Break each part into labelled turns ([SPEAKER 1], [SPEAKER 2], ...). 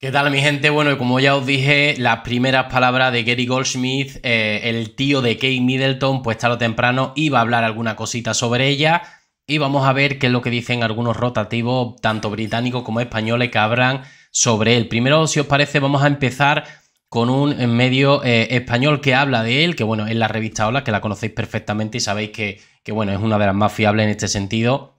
[SPEAKER 1] ¿Qué tal mi gente? Bueno, como ya os dije, las primeras palabras de Gary Goldschmidt, eh, el tío de Kate Middleton, pues tarde o temprano iba a hablar alguna cosita sobre ella y vamos a ver qué es lo que dicen algunos rotativos, tanto británicos como españoles, que hablan sobre él. Primero, si os parece, vamos a empezar con un medio eh, español que habla de él, que bueno, es la revista Hola, que la conocéis perfectamente y sabéis que, que bueno, es una de las más fiables en este sentido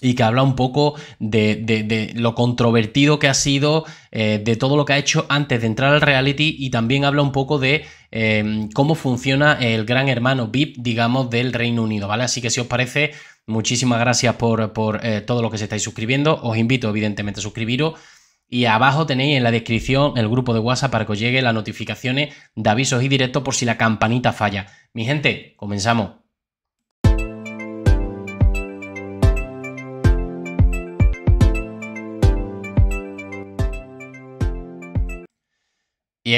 [SPEAKER 1] y que habla un poco de, lo controvertido que ha sido, eh, de todo lo que ha hecho antes de entrar al reality y también habla un poco de em, cómo funciona el gran hermano VIP, digamos, del Reino Unido, ¿vale? Así que si os parece, muchísimas gracias por, eh, todo lo que se estáis suscribiendo, os invito evidentemente a suscribiros. Y abajo tenéis en la descripción el grupo de WhatsApp para que os llegue las notificaciones de avisos y directos por si la campanita falla. Mi gente, comenzamos.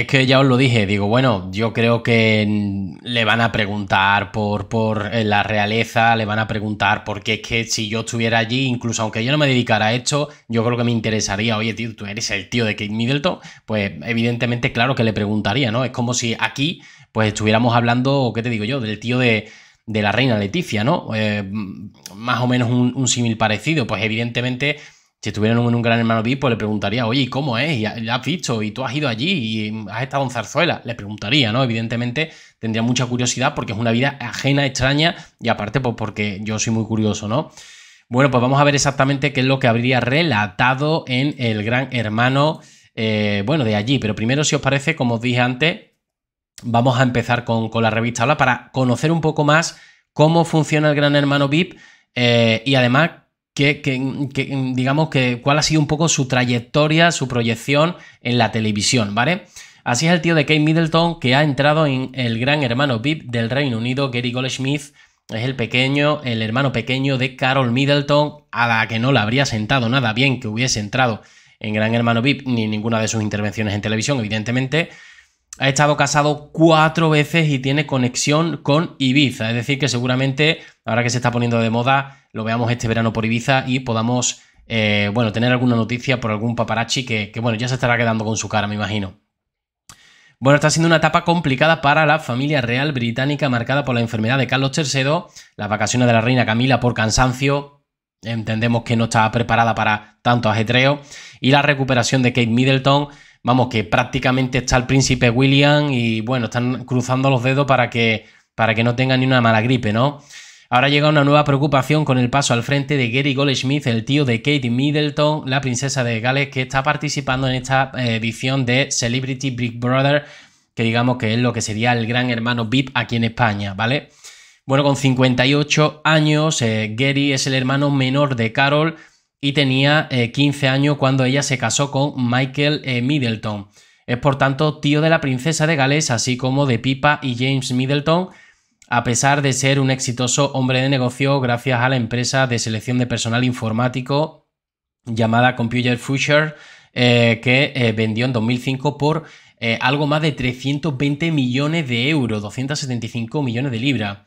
[SPEAKER 1] es que ya os lo dije, digo, bueno, yo creo que le van a preguntar por, por eh, la realeza, le van a preguntar porque es que si yo estuviera allí, incluso aunque yo no me dedicara a esto, yo creo que me interesaría, oye, tío, tú eres el tío de Kate Middleton, pues evidentemente claro que le preguntaría, ¿no? Es como si aquí, pues estuviéramos hablando, ¿qué te digo yo?, del tío de la reina Leticia, ¿no? Eh, más o menos un, un símil parecido. Pues evidentemente si estuvieran en un gran hermano VIP, pues le preguntaría, oye, cómo es? ¿Y has visto? ¿Y tú has ido allí? ¿Y has estado en Zarzuela? Le preguntaría, ¿no? Evidentemente tendría mucha curiosidad porque es una vida ajena, extraña y aparte, pues porque yo soy muy curioso, ¿no? Bueno, pues vamos a ver exactamente qué es lo que habría relatado en el gran hermano, eh, bueno, de allí. Pero primero, si os parece, como os dije antes, vamos a empezar con, la revista Hola para conocer un poco más cómo funciona el gran hermano VIP eh, y además que, digamos que cuál ha sido un poco su trayectoria, su proyección en la televisión, ¿vale? Así es el tío de Kate Middleton que ha entrado en el gran hermano VIP del Reino Unido, Gary Goldsmith, es el pequeño, el hermano pequeño de Carol Middleton, a la que no le habría sentado nada bien que hubiese entrado en Gran Hermano VIP ni ninguna de sus intervenciones en televisión, evidentemente, ha estado casado cuatro veces y tiene conexión con Ibiza. Es decir, que seguramente, ahora que se está poniendo de moda, lo veamos este verano por Ibiza y podamos, eh, bueno, tener alguna noticia por algún paparazzi que, bueno, ya se estará quedando con su cara, me imagino. Bueno, está siendo una etapa complicada para la familia real británica marcada por la enfermedad de Carlos III, las vacaciones de la reina Camila por cansancio, entendemos que no estaba preparada para tanto ajetreo, y la recuperación de Kate Middleton, vamos, que prácticamente está el príncipe William y bueno, están cruzando los dedos para que, para que no tengan ni una mala gripe, ¿no? Ahora llega una nueva preocupación con el paso al frente de Gary Goldsmith, el tío de Katie Middleton, la princesa de Gales, que está participando en esta edición de Celebrity Big Brother, que digamos que es lo que sería el gran hermano VIP aquí en España, ¿vale? Bueno, con 58 años, eh, Gary es el hermano menor de Carol, y tenía 15 eh, años cuando ella se casó con Michael eh, Middleton. Es por tanto tío de la princesa de Gales, así como de Pipa y James Middleton, a pesar de ser un exitoso hombre de negocio gracias a la empresa de selección de personal informático llamada Computer Future, eh, que vendió en 2005 por algo más de 320 millones de euros, 275 millones de libras.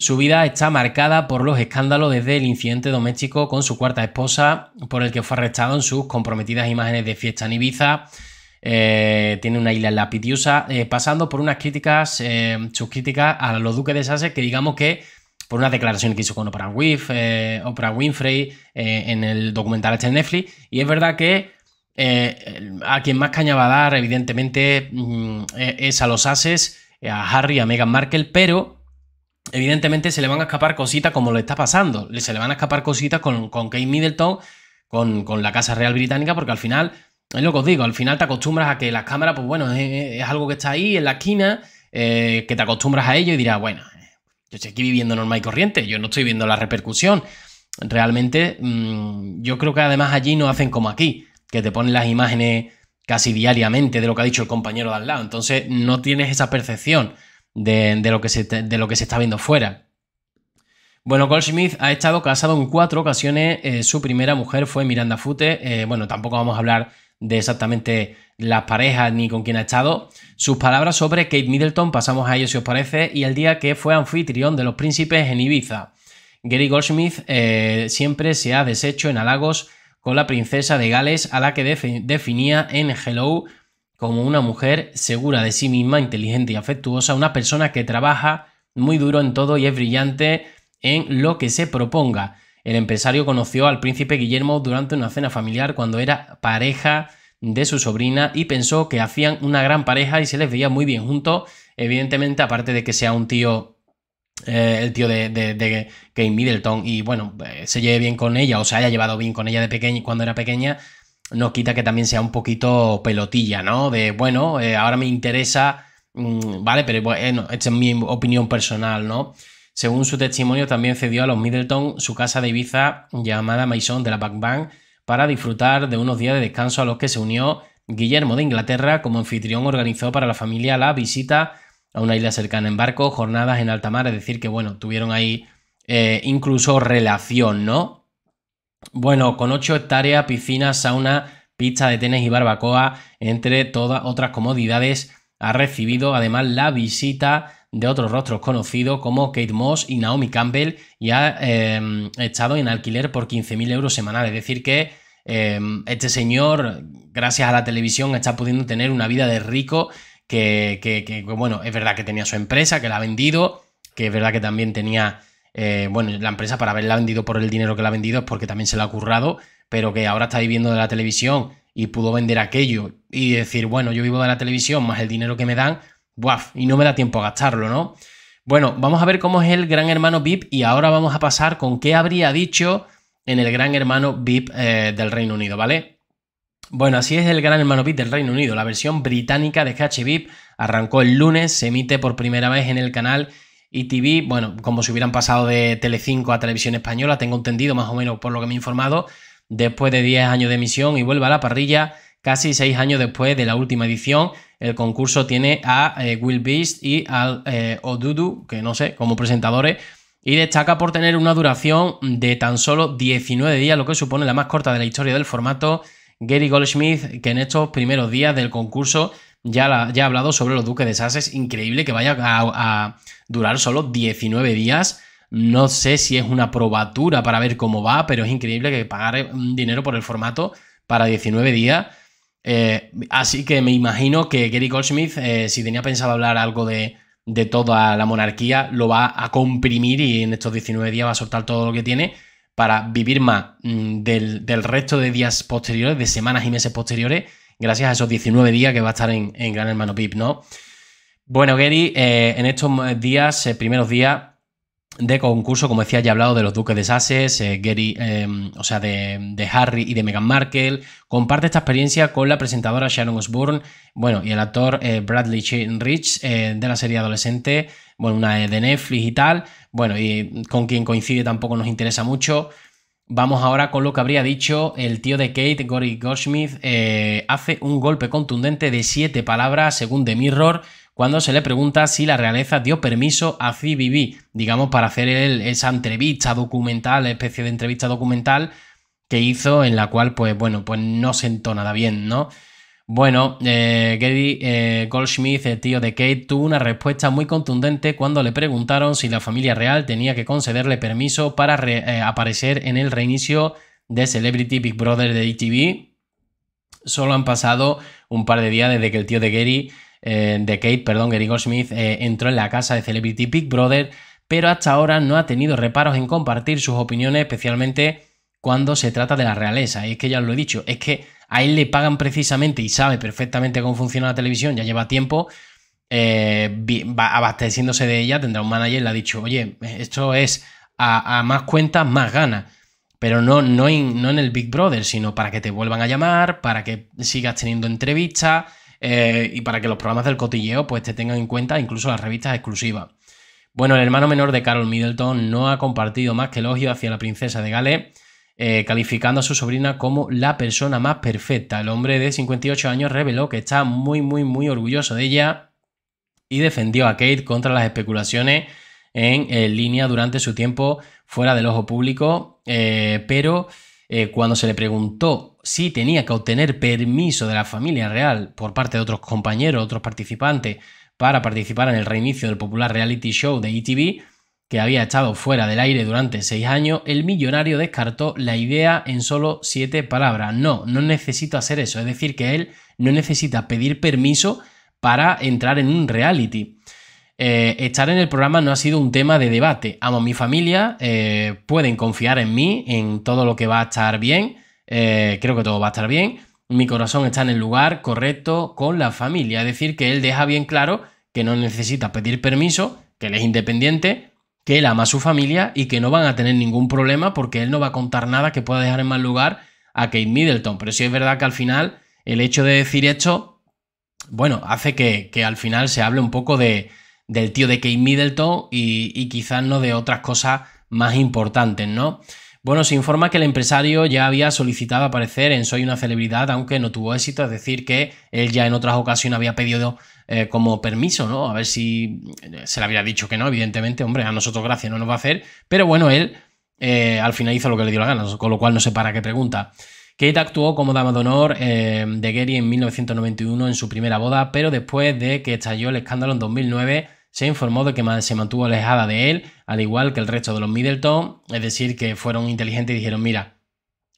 [SPEAKER 1] Su vida está marcada por los escándalos desde el incidente doméstico con su cuarta esposa, por el que fue arrestado en sus comprometidas imágenes de fiesta en Ibiza. Eh, tiene una isla en eh, pasando por unas críticas, eh, sus críticas a los duques de Sussex, que digamos que por una declaración que hizo con Oprah, Winfrey en el documental este de Netflix. Y es verdad que a quien más caña va a dar, evidentemente, mm, e, es a los ases, a Harry, a Meghan Markle, pero evidentemente se le van a escapar cositas como le está pasando. Se le van a escapar cositas con, con Kate Middleton, con, la Casa Real Británica, porque al final, es lo que os digo, al final te acostumbras a que las cámaras, pues bueno, es, algo que está ahí en la esquina, eh, que te acostumbras a ello y dirás, bueno, yo estoy aquí viviendo normal y corriente, yo no estoy viendo la repercusión. Realmente, mm, yo creo que además allí no hacen como aquí, que te ponen las imágenes casi diariamente de lo que ha dicho el compañero de al lado. Entonces, no tienes esa percepción de, lo que se, de, lo que se, está viendo fuera. Bueno, Goldsmith ha estado casado en cuatro ocasiones. Eh, su primera mujer fue Miranda Fute. Eh, bueno, tampoco vamos a hablar de exactamente las parejas ni con quién ha estado. Sus palabras sobre Kate Middleton pasamos a ello si os parece. Y el día que fue anfitrión de los príncipes en Ibiza. Gary Goldsmith eh, siempre se ha deshecho en halagos con la princesa de Gales a la que definía en Hello como una mujer segura de sí misma, inteligente y afectuosa, una persona que trabaja muy duro en todo y es brillante en lo que se proponga. El empresario conoció al príncipe Guillermo durante una cena familiar cuando era pareja de su sobrina y pensó que hacían una gran pareja y se les veía muy bien juntos. Evidentemente, aparte de que sea un tío, eh, el tío de, Kate Middleton y bueno, eh, se lleve bien con ella o se haya llevado bien con ella de pequeña cuando era pequeña, no quita que también sea un poquito pelotilla, ¿no? De, bueno, eh, ahora me interesa, mm, vale, pero bueno, eh, esta es mi opinión personal, ¿no? Según su testimonio, también cedió a los Middleton su casa de Ibiza llamada Maison de la Back Bank para disfrutar de unos días de descanso a los que se unió Guillermo de Inglaterra como anfitrión organizó para la familia la visita a una isla cercana en barco, jornadas en alta mar, es decir, que bueno, tuvieron ahí eh, incluso relación, ¿no? Bueno, con 8 hectáreas, piscina, sauna, pista de tenis y barbacoa, entre todas otras comodidades, ha recibido además la visita de otros rostros conocidos como Kate Moss y Naomi Campbell y ha em, estado en alquiler por 15.000 euros semanales. Es decir, que em, este señor, gracias a la televisión, está pudiendo tener una vida de rico que, bueno, es verdad que tenía su empresa, que la ha vendido, que es verdad que también tenía eh, bueno, la empresa para haberla vendido por el dinero que la ha vendido es porque también se la ha currado, pero que ahora está viviendo de la televisión y pudo vender aquello y decir, bueno, yo vivo de la televisión más el dinero que me dan, guaf, y no me da tiempo a gastarlo, ¿no? Bueno, vamos a ver cómo es el Gran Hermano VIP y ahora vamos a pasar con qué habría dicho en el Gran Hermano VIP eh, del Reino Unido, ¿vale? Bueno, así es el Gran Hermano VIP del Reino Unido. La versión británica de GH VIP arrancó el lunes, se emite por primera vez en el canal y TV, bueno, como si hubieran pasado de Telecinco a Televisión Española, tengo entendido más o menos por lo que me he informado, después de 10 años de emisión y vuelve a la parrilla casi 6 años después de la última edición. El concurso tiene a eh, Will Beast y al eh, Odudu, que no sé, como presentadores, y destaca por tener una duración de tan solo 19 días, lo que supone la más corta de la historia del formato. Gary Goldschmidt, que en estos primeros días del concurso ya, he hablado sobre los duques de es increíble que vaya a, durar solo 19 días. No sé si es una probatura para ver cómo va, pero es increíble que pagar dinero por el formato para 19 días. Eh, así que me imagino que Gary Goldsmith, eh, si tenía pensado hablar algo de, toda la monarquía, lo va a comprimir y en estos 19 días va a soltar todo lo que tiene para vivir más mm, del, resto de días posteriores, de semanas y meses posteriores, gracias a esos 19 días que va a estar en, Gran Hermano Pip, ¿no? Bueno, Gary, eh, en estos días, eh, primeros días de concurso, como decía, ya he hablado de los duques de Sussex, eh, Gary, em, o sea, de, Harry y de Meghan Markle. Comparte esta experiencia con la presentadora Sharon Osbourne, bueno, y el actor Bradley Rich de la serie adolescente, bueno, una e de Netflix y tal, bueno, y con quien coincide tampoco nos interesa mucho. Vamos ahora con lo que habría dicho el tío de Kate, Gory Goldschmidt, eh, hace un golpe contundente de siete palabras, según The Mirror, cuando se le pregunta si la realeza dio permiso a CBB, digamos, para hacer esa entrevista documental, especie de entrevista documental que hizo, en la cual, pues bueno, pues no sentó nada bien, ¿no? Bueno, eh, Gary eh, Goldsmith, el tío de Kate, tuvo una respuesta muy contundente cuando le preguntaron si la familia real tenía que concederle permiso para eh, aparecer en el reinicio de Celebrity Big Brother de ETV. Solo han pasado un par de días desde que el tío de Gary, de Kate, perdón, Gary Goldschmidt, entró en la casa de Celebrity Big Brother, pero hasta ahora no ha tenido reparos en compartir sus opiniones, especialmente cuando se trata de la realeza. Y es que ya lo he dicho, es que a él le pagan precisamente y sabe perfectamente cómo funciona la televisión, ya lleva tiempo eh, abasteciéndose de ella, tendrá un manager, le ha dicho, oye, esto es a, más cuentas, más ganas. Pero no, no, en, no el Big Brother, sino para que te vuelvan a llamar, para que sigas teniendo entrevistas eh, y para que los programas del cotilleo pues, te tengan en cuenta, incluso las revistas exclusivas. Bueno, el hermano menor de Carol Middleton no ha compartido más que elogio hacia la princesa de Gales eh, calificando a su sobrina como la persona más perfecta. El hombre de 58 años reveló que está muy, muy, muy orgulloso de ella y defendió a Kate contra las especulaciones en, eh, línea durante su tiempo fuera del ojo público, eh, pero cuando se le preguntó si tenía que obtener permiso de la familia real por parte de otros compañeros, otros participantes, para participar en el reinicio del popular reality show de ETV, que había estado fuera del aire durante seis años, el millonario descartó la idea en solo siete palabras. No, no necesito hacer eso. Es decir, que él no necesita pedir permiso para entrar en un reality. Eh, estar en el programa no ha sido un tema de debate. Amo a mi familia, eh, pueden confiar en mí, en todo lo que va a estar bien. Eh, creo que todo va a estar bien. Mi corazón está en el lugar correcto con la familia. Es decir, que él deja bien claro que no necesita pedir permiso, que él es independiente que él ama a su familia y que no van a tener ningún problema porque él no va a contar nada que pueda dejar en mal lugar a Kate Middleton. Pero sí es verdad que al final el hecho de decir esto, bueno, hace que, al final se hable un poco de, del tío de Kate Middleton y, y quizás no de otras cosas más importantes, ¿no? Bueno, se informa que el empresario ya había solicitado aparecer en Soy una celebridad, aunque no tuvo éxito, es decir, que él ya en otras ocasiones había pedido eh, como permiso, ¿no? A ver si eh, se le había dicho que no, evidentemente, hombre, a nosotros gracias no nos va a hacer, pero bueno, él eh, al final hizo lo que le dio la gana, con lo cual no sé para qué pregunta. Kate actuó como dama de honor de Gary en 1991 en su primera boda, pero después de que estalló el escándalo en 2009, se informó de que se mantuvo alejada de él, al igual que el resto de los Middleton, es decir, que fueron inteligentes y dijeron, mira,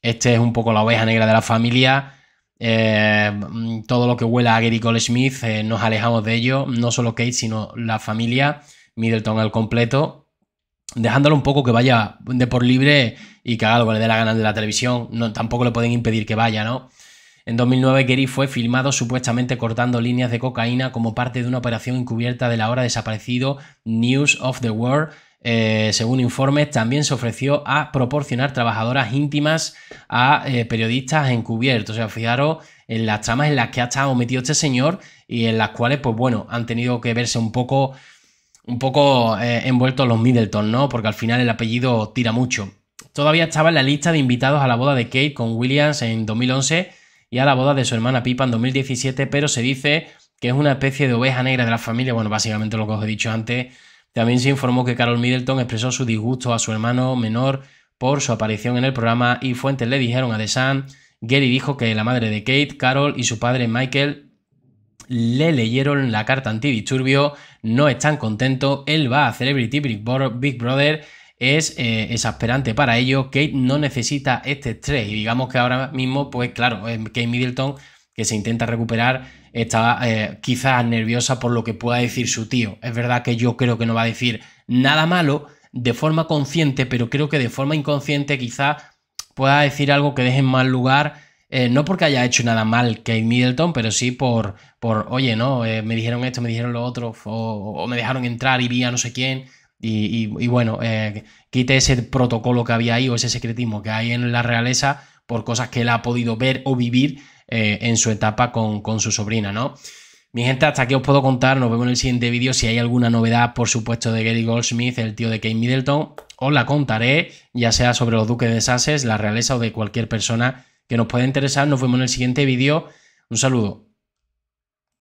[SPEAKER 1] este es un poco la oveja negra de la familia, eh, mm, todo lo que huela a Gary Cole Smith, eh, nos alejamos de ello, no solo Kate, sino la familia Middleton al completo, dejándolo un poco que vaya de por libre y que haga algo le dé la gana de la televisión, no, tampoco le pueden impedir que vaya, ¿no? En 2009, Gary fue filmado supuestamente cortando líneas de cocaína como parte de una operación encubierta de la ahora desaparecido News of the World. Eh, según informes, también se ofreció a proporcionar trabajadoras íntimas a eh, periodistas encubiertos. O sea, fijaros en las tramas en las que ha estado metido este señor y en las cuales, pues bueno, han tenido que verse un poco, un poco eh, envueltos los Middleton, ¿no? Porque al final el apellido tira mucho. Todavía estaba en la lista de invitados a la boda de Kate con Williams en 2011 y a la boda de su hermana Pipa en 2017, pero se dice que es una especie de oveja negra de la familia, bueno, básicamente lo que os he dicho antes. También se informó que Carol Middleton expresó su disgusto a su hermano menor por su aparición en el programa y fuentes le dijeron a The Sun, Gary dijo que la madre de Kate, Carol y su padre Michael le leyeron la carta antidisturbio, no están contentos, él va a Celebrity Big Brother es eh, exasperante para ello. Kate no necesita este estrés y digamos que ahora mismo, pues claro, Kate Middleton, que se intenta recuperar, está eh, quizás nerviosa por lo que pueda decir su tío. Es verdad que yo creo que no va a decir nada malo de forma consciente, pero creo que de forma inconsciente quizás pueda decir algo que deje en mal lugar. Eh, no porque haya hecho nada mal Kate Middleton, pero sí por, por oye, no, me dijeron esto, me dijeron lo otro, o, o me dejaron entrar y vi a no sé quién. Y, bueno, eh, quite ese protocolo que había ahí o ese secretismo que hay en la realeza por cosas que él ha podido ver o vivir eh, en su etapa con, con su sobrina, ¿no? Mi gente, hasta aquí os puedo contar. Nos vemos en el siguiente vídeo. Si hay alguna novedad, por supuesto, de Gary Goldsmith, el tío de Kate Middleton, os la contaré, ya sea sobre los duques de Sasses, la realeza o de cualquier persona que nos pueda interesar. Nos vemos en el siguiente vídeo. Un saludo.